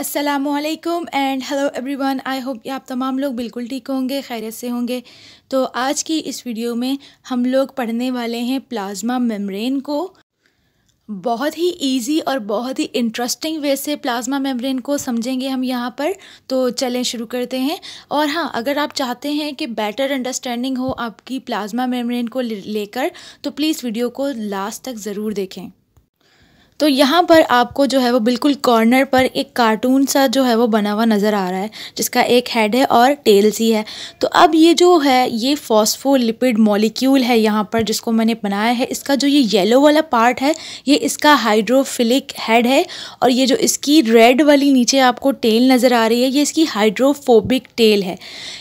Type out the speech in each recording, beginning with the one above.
असलकम and hello everyone I hope आप तमाम लोग बिल्कुल ठीक होंगे खैरियत से होंगे तो आज की इस वीडियो में हम लोग पढ़ने वाले हैं प्लाज्मा मेम्ब्रेन को बहुत ही इजी और बहुत ही इंटरेस्टिंग वे से प्लाज्मा मेम्ब्रेन को समझेंगे हम यहाँ पर तो चलें शुरू करते हैं और हाँ अगर आप चाहते हैं कि बेटर अंडरस्टैंडिंग हो आपकी प्लाज्मा मेम्ब्रेन को लेकर तो प्लीज़ वीडियो को लास्ट तक ज़रूर देखें तो यहाँ पर आपको जो है वो बिल्कुल कॉर्नर पर एक कार्टून सा जो है वो बना हुआ नज़र आ रहा है जिसका एक हेड है और टेल सी है तो अब ये जो है ये फॉस्फोलिपिड मॉलिक्यूल है यहाँ पर जिसको मैंने बनाया है इसका जो ये येलो वाला पार्ट है ये इसका हाइड्रोफिलिक हेड है और ये जो इसकी रेड वाली नीचे आपको टेल नज़र आ रही है ये इसकी हाइड्रोफोबिक टेल है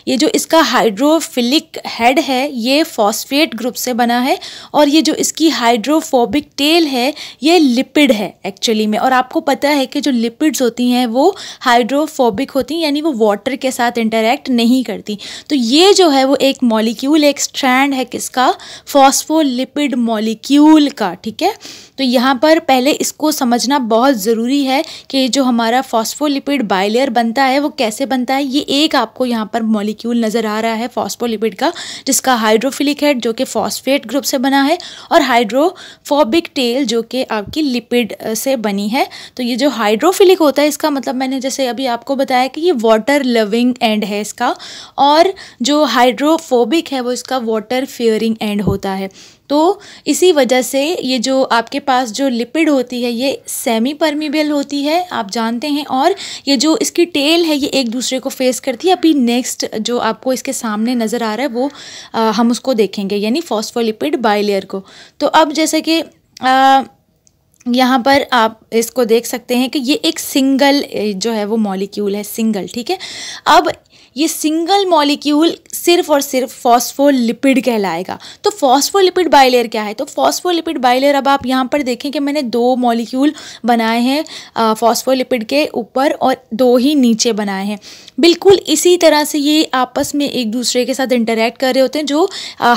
ये जो इसका हाइड्रोफिलिक हेड है ये फॉस्फेट ग्रुप से बना है और ये जो इसकी हाइड्रोफोबिक टेल है ये लिपिड लिपिड है एक्चुअली में और आपको पता है कि जो लिपिड्स होती हैं वो हाइड्रोफोबिक होती हैं यानी वो वाटर के साथ इंटरेक्ट नहीं करती तो ये जो है वो एक मॉलिक्यूल एक स्ट्रैंड है किसका फॉस्फोलिपिड मॉलिक्यूल का ठीक है तो यहाँ पर पहले इसको समझना बहुत ज़रूरी है कि जो हमारा फॉस्फोलिपिड बाइलेयर बनता है वो कैसे बनता है ये एक आपको यहाँ पर मॉलिक्यूल नज़र आ रहा है फॉस्फोलिपिड का जिसका हाइड्रोफिलिक हेड जो कि फॉस्फेट ग्रुप से बना है और हाइड्रोफोबिक टेल जो कि आपकी लिपिड लिक्विड से बनी है तो ये जो हाइड्रोफिलिक होता है इसका मतलब मैंने जैसे अभी आपको बताया कि ये वाटर लविंग एंड है इसका और जो हाइड्रोफोबिक है वो इसका वाटर फियरिंग एंड होता है तो इसी वजह से ये जो आपके पास जो लिपिड होती है ये सेमी परमिबल होती है आप जानते हैं और ये जो इसकी टेल है ये एक दूसरे को फेस करती है अभी नेक्स्ट जो आपको इसके सामने नज़र आ रहा है वो आ, हम उसको देखेंगे यानी फॉस्फोलिपिड बाइलेयर को तो अब जैसे कि यहाँ पर आप इसको देख सकते हैं कि ये एक सिंगल जो है वो मॉलिक्यूल है सिंगल ठीक है अब ये सिंगल मॉलिक्यूल सिर्फ और सिर्फ फॉस्फोलिपिड कहलाएगा तो फॉस्फोलिपिड बाइलेयर क्या है तो फॉस्फोलिपिड बाइलेयर अब आप यहाँ पर देखें कि मैंने दो मॉलिक्यूल बनाए हैं फॉस्फोलिपिड के ऊपर और दो ही नीचे बनाए हैं बिल्कुल इसी तरह से ये आपस में एक दूसरे के साथ इंटरेक्ट कर रहे होते हैं जो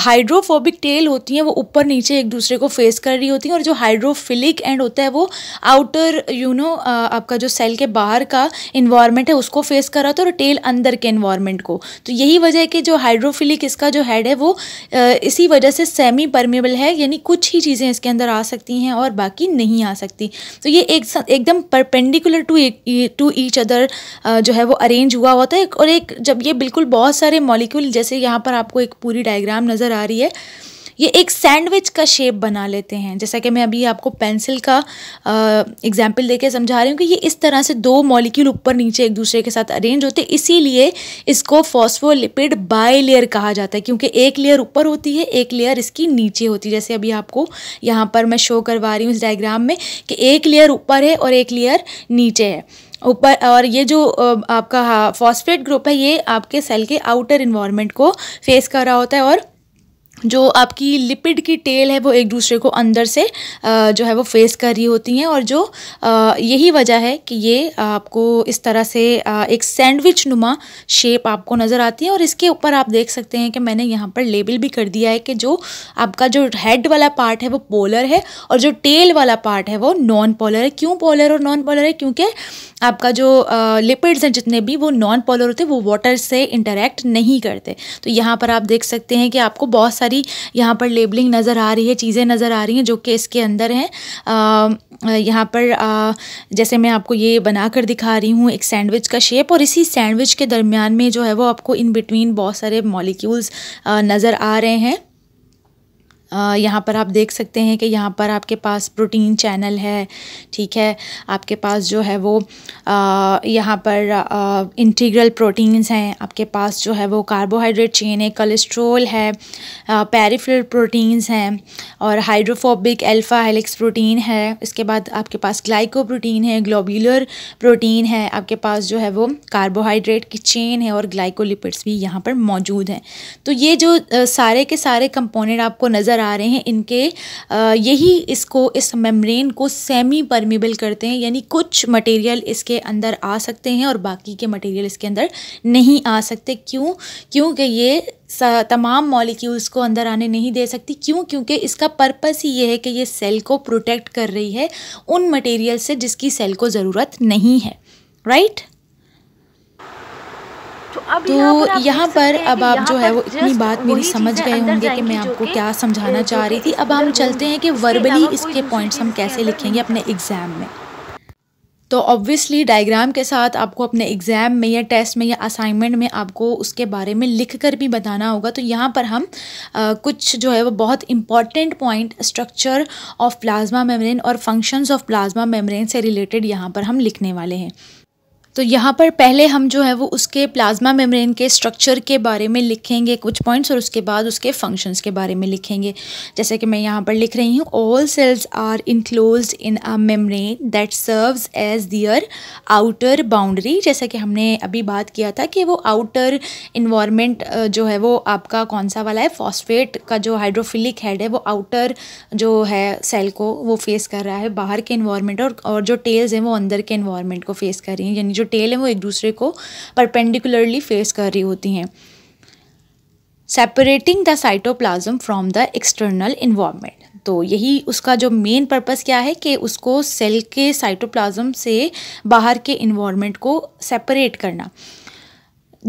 हाइड्रोफोबिक टेल होती हैं वो ऊपर नीचे एक दूसरे को फेस कर रही होती हैं और जो हाइड्रोफिलिक एंड होता है वो आउटर यू नो आपका जो सेल के बाहर का इन्वायरमेंट है उसको फेस कर रहा होता है और टेल अंदर के इन्वायरमेंट को तो यही वजह है कि जो हाइड्रोफिलिक इसका जो हैड है वो इसी वजह से सेमी परमेबल है यानी कुछ ही चीज़ें इसके अंदर आ सकती हैं और बाकी नहीं आ सकती तो ये एकदम perpendicular to to each other जो है वो अरेंज हुआ हुआ था एक और एक जब ये बिल्कुल बहुत सारे मॉलिक्यूल जैसे यहाँ पर आपको एक पूरी डायग्राम नज़र आ रही है ये एक सैंडविच का शेप बना लेते हैं जैसा कि मैं अभी आपको पेंसिल का एग्जाम्पल देके समझा रही हूँ कि ये इस तरह से दो मॉलिक्यूल ऊपर नीचे एक दूसरे के साथ अरेंज होते इसीलिए इसको फॉस्फोलिपिड बाई लेयर कहा जाता है क्योंकि एक लेयर ऊपर होती है एक लेयर इसकी नीचे होती है जैसे अभी आपको यहाँ पर मैं शो करवा रही हूँ इस डायग्राम में कि एक लेयर ऊपर है और एक लेयर नीचे है ऊपर और ये जो आपका हाँ, फॉस्फेट ग्रुप है ये आपके सेल के आउटर इन्वायरमेंट को फेस कर रहा होता है और जो आपकी लिपिड की टेल है वो एक दूसरे को अंदर से जो है वो फेस कर रही होती हैं और जो यही वजह है कि ये आपको इस तरह से एक सैंडविच नुमा शेप आपको नज़र आती है और इसके ऊपर आप देख सकते हैं कि मैंने यहाँ पर लेबल भी कर दिया है कि जो आपका जो हेड वाला पार्ट है वो पोलर है और जो टेल वाला पार्ट है वो नॉन पोलर है क्यों पोलर और नॉन पोलर है क्योंकि आपका जो लिपिड्स हैं जितने भी वो नॉन पोलर होते हैं वो वाटर से इंटरेक्ट नहीं करते तो यहाँ पर आप देख सकते हैं कि आपको बहुत सारी यहाँ पर लेबलिंग नज़र आ रही है चीज़ें नज़र आ रही हैं जो कि इसके अंदर हैं यहाँ पर आ, जैसे मैं आपको ये बना कर दिखा रही हूँ एक सैंडविच का शेप और इसी सैंडविच के दरमियान में जो है वो आपको इन बिटवीन बहुत सारे मॉलिक्यूल्स नज़र आ रहे हैं यहाँ पर आप देख सकते हैं कि यहाँ पर आपके पास प्रोटीन चैनल है ठीक है आपके पास जो है वो यहाँ पर इंटीग्रल प्रोटीन्स हैं आपके पास जो है वो कार्बोहाइड्रेट चेन है कोलेस्ट्रोल है पैरिफिल प्रोटीन्स हैं और हाइड्रोफोबिक अल्फ़ा हेलिक्स प्रोटीन है इसके बाद आपके पास ग्लाइको प्रोटीन है ग्लोब्यूलर प्रोटीन है आपके पास जो है वो कार्बोहाइड्रेट की चेन है और ग्लाइकोलिपिड्स भी यहाँ पर मौजूद हैं तो ये जो सारे के सारे कंपोनेंट आपको नज़र आ रहे हैं इनके यही इसको इस मेम्ब्रेन को सेमी परमिबल करते हैं यानी कुछ मटेरियल इसके अंदर आ सकते हैं और बाकी के मटेरियल इसके अंदर नहीं आ सकते क्यों क्योंकि ये तमाम मॉलिक्यूल्स को अंदर आने नहीं दे सकती क्यों क्योंकि इसका पर्पस ही ये है कि ये सेल को प्रोटेक्ट कर रही है उन मटेरियल से जिसकी सेल को ज़रूरत नहीं है राइट right? तो यहाँ पर अब आप जो है वो इतनी बात मेरी समझ गए होंगे कि मैं आपको क्या समझाना चाह रही थी अब हम चलते हैं कि वर्बली इसके पॉइंट्स हम कैसे लिखेंगे अपने एग्ज़ाम में तो ऑब्वियसली डायग्राम के साथ आपको अपने एग्ज़ाम में या टेस्ट में या असाइनमेंट में आपको उसके बारे में लिख कर भी बताना होगा तो यहाँ पर हम आ, कुछ जो है वो बहुत important point structure of plasma membrane और फंक्शंस ऑफ प्लाज्मा मेम्ब्रेन से रिलेटेड यहाँ पर हम लिखने वाले हैं तो यहाँ पर पहले हम जो है वो उसके प्लाज्मा मेम्ब्रेन के स्ट्रक्चर के बारे में लिखेंगे कुछ पॉइंट्स और उसके बाद उसके फंक्शंस के बारे में लिखेंगे जैसे कि मैं यहाँ पर लिख रही हूँ all cells are enclose in a membrane that serves as their outer boundary जैसा कि हमने अभी बात किया था कि वो आउटर इन्वामेंट जो है वो आपका कौन सा वाला है फॉस्फेट का जो हाइड्रोफिलिक हेड है वो आउटर जो है सेल को वो फेस कर रहा है बाहर के इन्वामेंट और, और जो टेल्स हैं वो अंदर के इन्वामेंट को फेस कर रही हैं यानी जो जो टेल है वो एक दूसरे को परपेंडिकुलरली फेस कर रही होती हैं separating the cytoplasm from the external environment तो यही उसका जो मेन पर्पस क्या है कि उसको सेल के साइटोप्लाज्म से बाहर के इन्वामेंट को सेपरेट करना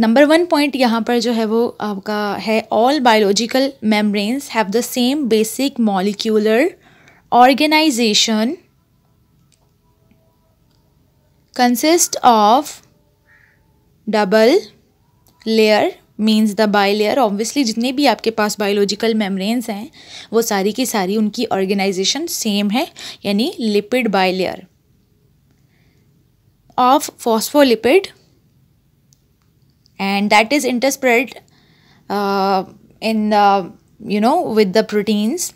नंबर वन पॉइंट यहाँ पर जो है वो आपका है all biological membranes have the same basic molecular organization consist of double layer means the bilayer obviously जितने भी आपके पास बायोलॉजिकल मेम्ब्रेन्स हैं वो सारी की सारी उनकी ऑर्गेनाइजेशन सेम है यानी lipid bilayer of phospholipid and that is interspersed in the you know with the proteins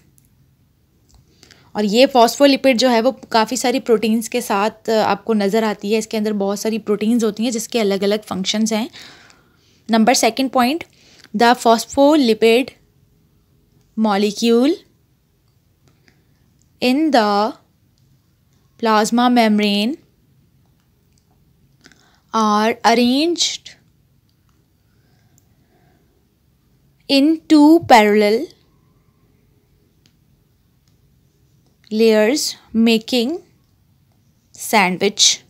और ये फॉस्फोलिपिड जो है वो काफ़ी सारी प्रोटीन्स के साथ आपको नज़र आती है इसके अंदर बहुत सारी प्रोटीन्स होती हैं जिसके अलग अलग फंक्शंस हैं number second point the phospholipid molecule in the plasma membrane are arrange in two parallel layers making sandwich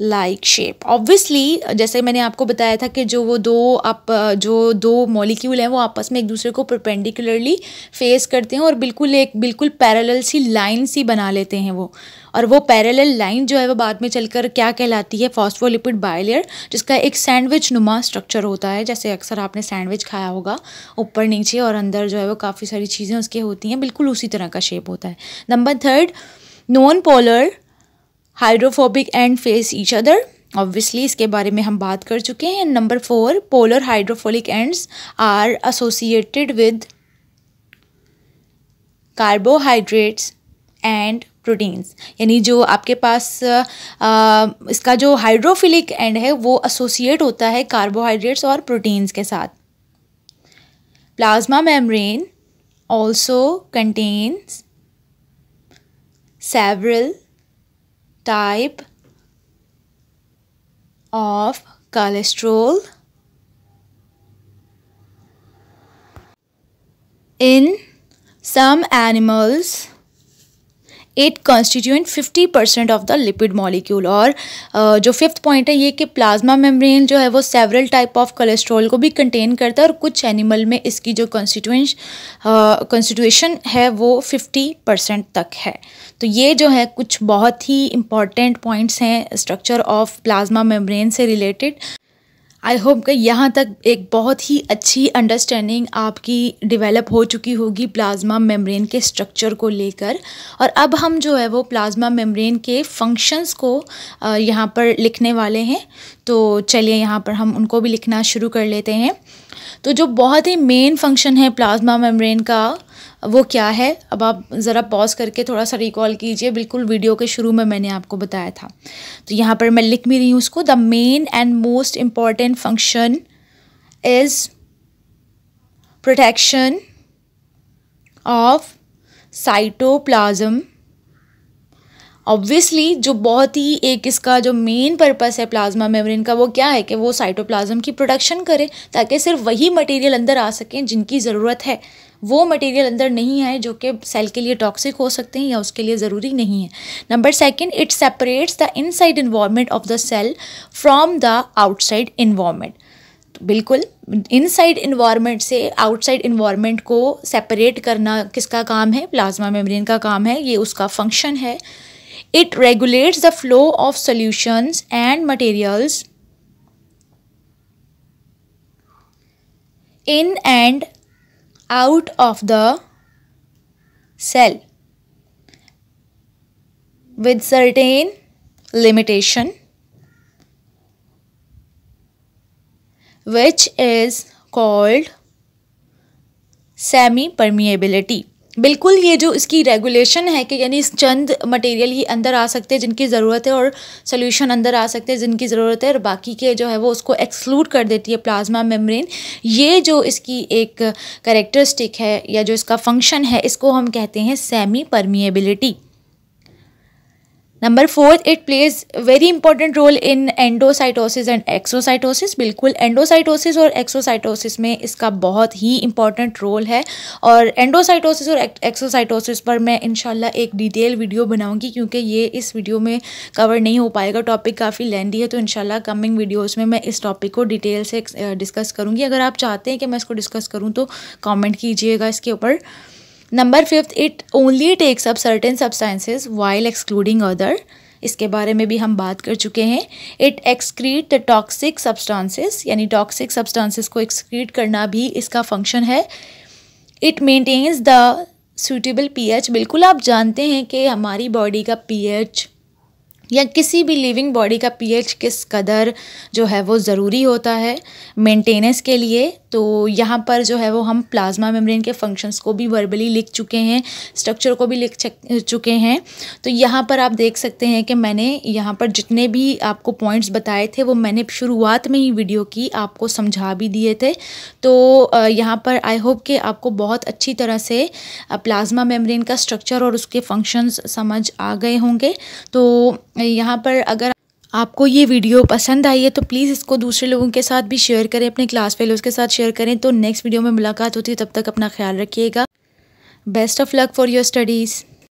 like shape obviously जैसे मैंने आपको बताया था कि जो वो दो आप जो दो मॉलिक्यूल हैं वो आपस में एक दूसरे को परपेंडिकुलरली फेस करते हैं और बिल्कुल एक बिल्कुल पैरेलल सी लाइन सी बना लेते हैं वो और वो पैरेलल लाइन जो है वो बाद में चलकर क्या कहलाती है फॉस्फोलिपिड बायलेयर जिसका एक सैंडविच नुमा स्ट्रक्चर होता है जैसे अक्सर आपने सैंडविच खाया होगा ऊपर नीचे और अंदर जो है वो काफ़ी सारी चीज़ें उसके होती हैं बिल्कुल उसी तरह का शेप होता है number third non polar hydrophobic end face each other obviously इसके बारे में हम बात कर चुके हैं number four polar hydrophilic ends are associated with carbohydrates and proteins यानी जो आपके पास आ, इसका जो हाइड्रोफिलिक एंड है वो एसोसिएट होता है कार्बोहाइड्रेट्स और प्रोटीन्स के साथ plasma membrane also contains several type of cholesterol in some animals at constituent fifty percent of the lipid molecule और जो फिफ्थ पॉइंट है ये कि प्लाज्मा मेम्ब्रेन जो है वो सेवरल टाइप ऑफ कोलेस्ट्रॉल को भी कंटेन करता है और कुछ एनिमल में इसकी जो कॉन्स्टिट्यूंट कॉन्स्टिट्यूशन है वो फिफ्टी परसेंट तक है तो ये जो है कुछ बहुत ही इंपॉर्टेंट पॉइंट्स हैं स्ट्रक्चर ऑफ प्लाज्मा मेम्ब्रेन से रिलेटेड आई होप कि यहाँ तक एक बहुत ही अच्छी अंडरस्टैंडिंग आपकी डिवेलप हो चुकी होगी प्लाज्मा मेम्ब्रेन के स्ट्रक्चर को लेकर और अब हम जो है वो प्लाज्मा मेम्ब्रेन के फंक्शंस को यहाँ पर लिखने वाले हैं तो चलिए यहाँ पर हम उनको भी लिखना शुरू कर लेते हैं तो जो बहुत ही मेन फंक्शन है प्लाज्मा मेम्ब्रेन का वो क्या है अब आप ज़रा पॉज करके थोड़ा सा रिकॉल कीजिए बिल्कुल वीडियो के शुरू में मैंने आपको बताया था तो यहाँ पर मैं लिख भी रही हूँ उसको the main and most important function is protection of cytoplasm obviously जो बहुत ही एक इसका जो मेन पर्पस है प्लाज्मा मेम्ब्रेन का वो क्या है कि वो साइटोप्लाज्म की प्रोडक्शन करे ताकि सिर्फ वही मटेरियल अंदर आ सकें जिनकी ज़रूरत है वो मटेरियल अंदर नहीं है जो कि सेल के लिए टॉक्सिक हो सकते हैं या उसके लिए ज़रूरी नहीं है number second it separates the inside environment of the cell from the outside environment बिल्कुल इनसाइड इन्वायरमेंट से आउटसाइड इन्वायरमेंट को सेपरेट करना किसका काम है प्लाज्मा मेम्ब्रेन का काम है ये उसका फंक्शन है it regulates the flow of solutions and materials in and out of the cell with certain limitation which is called semi permeability बिल्कुल ये जो इसकी रेगुलेशन है कि यानी चंद मटेरियल ही अंदर आ सकते हैं जिनकी ज़रूरत है और सोल्यूशन अंदर आ सकते हैं जिनकी ज़रूरत है और बाकी के जो है वो उसको एक्सक्लूड कर देती है प्लाज्मा मेम्ब्रेन ये जो इसकी एक करेक्टरिस्टिक है या जो इसका फंक्शन है इसको हम कहते हैं semi permeability number fourth it plays very important role in endocytosis and exocytosis बिल्कुल एंडोसाइटोसिस और एक्सोसाइटोसिस में इसका बहुत ही इंपॉर्टेंट रोल है और एंडोसाइटोसिस और एक्सोसाइटोसिस पर मैं इनशाला एक डिटेल वीडियो बनाऊंगी क्योंकि ये इस वीडियो में कवर नहीं हो पाएगा टॉपिक काफ़ी लेंदी है तो इनशाला कमिंग वीडियोज़ में मैं इस टॉपिक को डिटेल से डिस्कस करूँगी अगर आप चाहते हैं कि मैं इसको डिस्कस करूँ तो कॉमेंट कीजिएगा इसके ऊपर number fifth it only takes up certain substances while excluding other इसके बारे में भी हम बात कर चुके हैं it excrete the toxic substances यानी टॉक्सिक सब्सटेंसेस को एक्सक्रीट करना भी इसका फंक्शन है it maintains the suitable pH बिल्कुल आप जानते हैं कि हमारी बॉडी का पीएच या किसी भी लिविंग बॉडी का पीएच किस कदर जो है वो ज़रूरी होता है मेंटेनेंस के लिए तो यहाँ पर जो है वो हम प्लाज्मा मेम्ब्रेन के फंक्शंस को भी वर्बली लिख चुके हैं स्ट्रक्चर को भी लिख चुके हैं तो यहाँ पर आप देख सकते हैं कि मैंने यहाँ पर जितने भी आपको पॉइंट्स बताए थे वो मैंने शुरुआत में ही वीडियो की आपको समझा भी दिए थे तो यहाँ पर आई होप कि आपको बहुत अच्छी तरह से प्लाज्मा मेम्ब्रेन का स्ट्रक्चर और उसके फंक्शंस समझ आ गए होंगे तो यहाँ पर अगर आपको ये वीडियो पसंद आई है तो प्लीज़ इसको दूसरे लोगों के साथ भी शेयर करें अपने क्लास फेलोज़ के साथ शेयर करें तो नेक्स्ट वीडियो में मुलाकात होती है तब तक अपना ख्याल रखिएगा best of luck for your studies